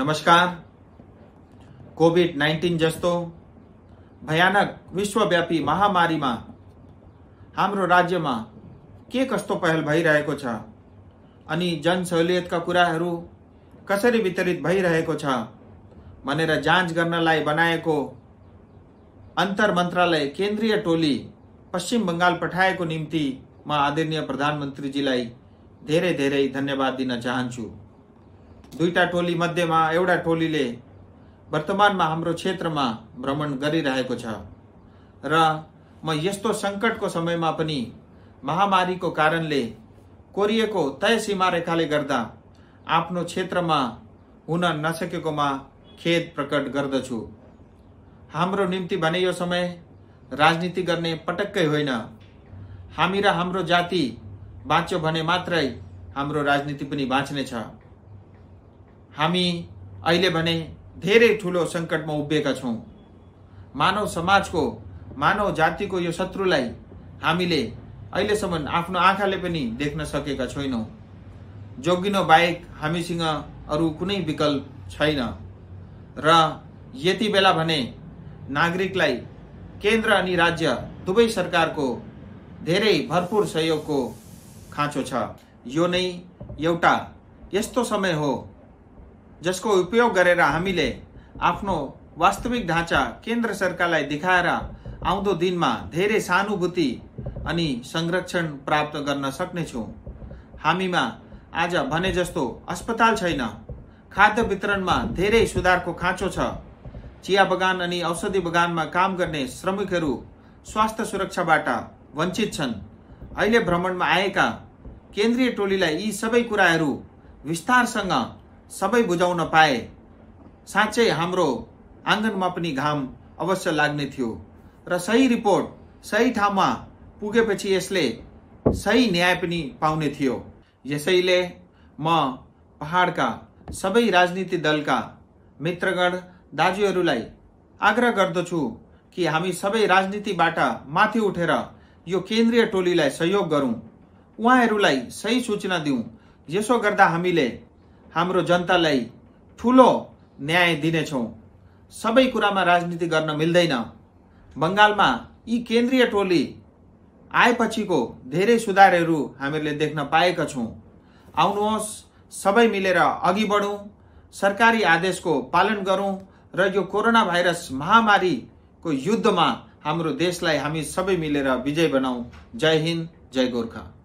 नमस्कार Covid nineteen जस्तो भयानक विश्वव्यापी महामारीमा हाम्रो राज्यमा के कस्तो पहल भइरहेको छ अनि जन सहुलियतका कुराहरू कसरी वितरित भइरहेको छ भनेर जाँच गर्नलाई बनाएको अन्तर मन्त्रालय केन्द्रीय टोली पश्चिम बङ्गाल पठाएको निम्ति म आदरणीय प्रधानमन्त्रीजीलाई धेरै धेरै धन्यवाद दिन चाहन्छु दुईटा टोली मध्येमा एउटा टोलीले वर्तमानमा हाम्रो क्षेत्रमा भ्रमण गरिरहेको छ र म यस्तो सङ्कटको समयमा पनि महामारीको कारणले कोरिएको तय सीमा रेखाले गर्दा आफ्नो क्षेत्रमा हुन नसकेकोमा खेद प्रकट गर्दछु हाम्रो निम्ति भने यो समय राजनीति गर्ने पटक्कै होइन हामी र हाम्रो जाति बाँच्यो भने मात्रै हाम्रो राजनीति पनि बाँच्नेछ हामी अहिले भने धेरै ठुलो सङ्कटमा उभिएका छौँ मानव समाजको मानव जातिको यो शत्रुलाई हामीले अहिलेसम्म आफ्नो आँखाले पनि देख्न सकेका छैनौँ जोगिनो बाहेक हामीसँग अरू कुनै विकल्प छैन र यति बेला भने नागरिकलाई केन्द्र अनि राज्य दुवै सरकारको धेरै भरपूर सहयोगको खाँचो छ यो नै एउटा यस्तो समय हो जसको उपयोग गरेर हामीले आफ्नो वास्तविक ढाँचा केन्द्र सरकारलाई देखाएर आउँदो दिनमा धेरै सहानुभूति अनि संरक्षण प्राप्त गर्न सक्नेछौँ हामीमा आज भने जस्तो अस्पताल छैन खाद्य वितरणमा धेरै सुधारको खाँचो छ चिया बगान अनि औषधि बगानमा काम गर्ने श्रमिकहरू स्वास्थ्य सुरक्षाबाट वञ्चित छन् अहिले भ्रमणमा आएका केन्द्रीय टोलीलाई यी सबै कुराहरू विस्तारसँग सबै बुझाउन पाए साँच्चै हाम्रो आँगनमा पनि घाम अवश्य लाग्ने थियो र सही रिपोर्ट सही ठाउँमा पुगेपछि यसले सही न्याय पनि पाउने थियो यसैले म पहाडका सबै राजनीति दलका मित्रगण दाजुहरूलाई आग्रह गर्दछु कि हामी सबै राजनीतिबाट माथि उठेर यो केन्द्रीय टोलीलाई सहयोग गरौँ उहाँहरूलाई सही सूचना दिउँ यसो गर्दा हामीले हाम्रो जनतालाई ठुलो न्याय दिनेछौँ सबै कुरामा राजनीति गर्न मिल्दैन बङ्गालमा यी केन्द्रीय टोली आएपछिको धेरै सुधारहरू हामीले देख्न पाएका छौँ आउनुहोस् सबै मिलेर अघि बढौँ सरकारी आदेशको पालन गरौँ र यो कोरोना भाइरस महामारीको युद्धमा हाम्रो देशलाई हामी सबै मिलेर विजय बनाऊ जय हिन्द जय गोर्खा